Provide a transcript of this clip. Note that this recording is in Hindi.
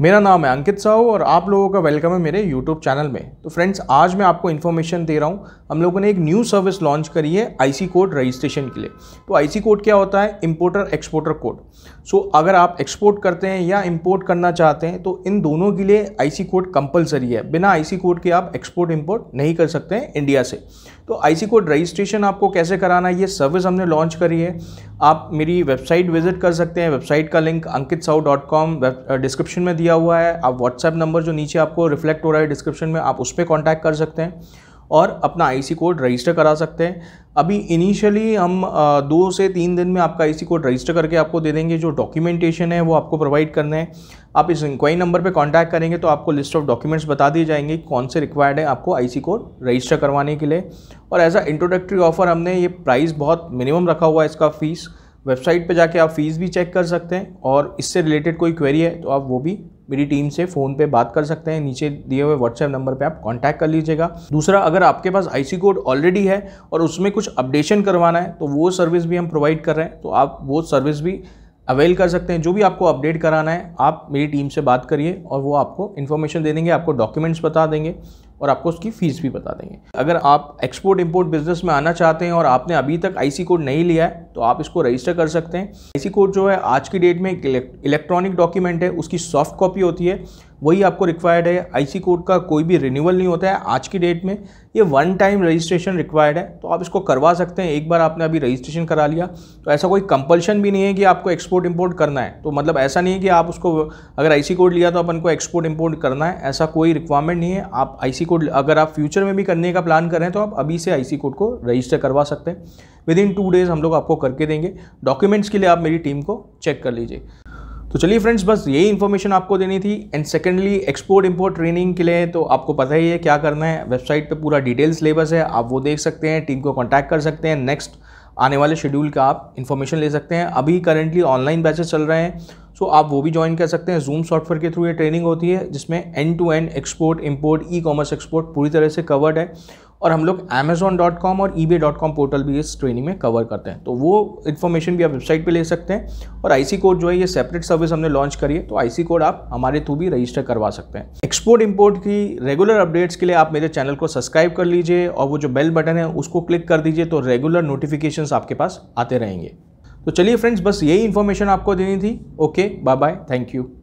मेरा नाम है अंकित साहू और आप लोगों का वेलकम है मेरे यूट्यूब चैनल में तो फ्रेंड्स आज मैं आपको इन्फॉर्मेशन दे रहा हूँ हम लोगों ने एक न्यू सर्विस लॉन्च करी है आईसी कोड रजिस्ट्रेशन के लिए तो आईसी कोड क्या होता है इम्पोर्टर एक्सपोर्टर कोड सो अगर आप एक्सपोर्ट करते हैं या इम्पोर्ट करना चाहते हैं तो इन दोनों के लिए आईसी कोड कंपलसरी है बिना आईसी कोड के आप एक्सपोर्ट इम्पोर्ट नहीं कर सकते हैं इंडिया से तो आईसी कोड रजिस्ट्रेशन आपको कैसे कराना है ये सर्विस हमने लॉन्च करी है आप मेरी वेबसाइट विजिट कर सकते हैं वेबसाइट का link Ankit Sahu dot com description में दिया हुआ है आप व्हाट्सएप नंबर जो नीचे आपको रिफ्लेक्ट हो रहा है डिस्क्रिप्शन में आप उस पर कॉन्टैक्ट कर सकते हैं और अपना आईसी कोड रजिस्टर करा सकते हैं अभी इनिशियली हम दो से तीन दिन में आपका आईसी कोड रजिस्टर करके आपको दे देंगे जो डॉक्यूमेंटेशन है वो आपको प्रोवाइड करना है आप इस इंक्वायरी नंबर पे कांटेक्ट करेंगे तो आपको लिस्ट ऑफ डॉक्यूमेंट्स बता दिए जाएंगे कौन से रिक्वायर्ड है आपको आईसी कोड रजिस्टर करवाने के लिए और एज अ इंट्रोडक्टरी ऑफर हमने ये प्राइस बहुत मिनिमम रखा हुआ है इसका फ़ीस वेबसाइट पर जाके आप फ़ीस भी चेक कर सकते हैं और इससे रिलेटेड कोई क्वेरी है तो आप वो भी मेरी टीम से फ़ोन पे बात कर सकते हैं नीचे दिए हुए व्हाट्सएप नंबर पे आप कांटेक्ट कर लीजिएगा दूसरा अगर आपके पास आईसी कोड ऑलरेडी है और उसमें कुछ अपडेशन करवाना है तो वो सर्विस भी हम प्रोवाइड कर रहे हैं तो आप वो सर्विस भी अवेल कर सकते हैं जो भी आपको अपडेट कराना है आप मेरी टीम से बात करिए और वो आपको इन्फॉर्मेशन दे देंगे आपको डॉक्यूमेंट्स बता देंगे और आपको उसकी फ़ीस भी बता देंगे अगर आप एक्सपोर्ट इंपोर्ट बिजनेस में आना चाहते हैं और आपने अभी तक आईसी कोड नहीं लिया है तो आप इसको रजिस्टर कर सकते हैं आईसी कोड जो है आज की डेट में एक इलेक्ट्रॉनिक डॉक्यूमेंट है उसकी सॉफ्ट कॉपी होती है वही आपको रिक्वायर्ड है आईसी कोड का कोई भी रिन्यूअल नहीं होता है आज की डेट में ये वन टाइम रजिस्ट्रेशन रिक्वायर्ड है तो आप इसको करवा सकते हैं एक बार आपने अभी रजिस्ट्रेशन करा लिया तो ऐसा कोई कंपल्शन भी नहीं है कि आपको एक्सपोर्ट इम्पोर्ट करना है तो मतलब ऐसा नहीं है कि आप उसको अगर आई कोड लिया तो अपन को एक्सपोर्ट इम्पोर्ट करना है ऐसा कोई रिक्वायरमेंट नहीं है आप आई कोड अगर आप फ्यूचर में भी करने का प्लान करें तो आप अभी से आई कोड को रजिस्टर करवा सकते हैं विद इन टू डेज़ हम लोग आपको करके देंगे डॉक्यूमेंट्स के लिए आप मेरी टीम को चेक कर लीजिए तो चलिए फ्रेंड्स बस यही इन्फॉर्मेशन आपको देनी थी and secondly export import training के लिए तो आपको पता ही है क्या करना है वेबसाइट पे पूरा डिटेल सिलेबस है आप वो देख सकते हैं टीम को कॉन्टैक्ट कर सकते हैं नेक्स्ट आने वाले शेड्यूल का आप इन्फॉर्मेशन ले सकते हैं अभी करेंटली ऑनलाइन बैचेस चल रहे हैं सो आप वो भी ज्वाइन कर सकते हैं जूम सॉफ्टवेयर के थ्रू ये ट्रेनिंग होती है जिसमें end to end export import e commerce export पूरी तरह से कवर्ड है और हम लोग अमेजोन डॉट कॉम और eBay dot com portal भी इस ट्रेनिंग में कवर करते हैं तो वो इन्फॉर्मेशन भी आप वेबसाइट पे ले सकते हैं और आईसी कोड जो है ये सेपरेट सर्विस हमने लॉन्च करी है तो आईसी कोड आप हमारे थ्रू भी रजिस्टर करवा सकते हैं एक्सपोर्ट इम्पोर्ट की रेगुलर अपडेट्स के लिए आप मेरे चैनल को सब्सक्राइब कर लीजिए और वो जो बेल बटन है उसको क्लिक कर दीजिए तो रेगुलर नोटिफिकेशन आपके पास आते रहेंगे तो चलिए फ्रेंड्स बस यही इन्फॉर्मेशन आपको देनी थी okay bye bye thank you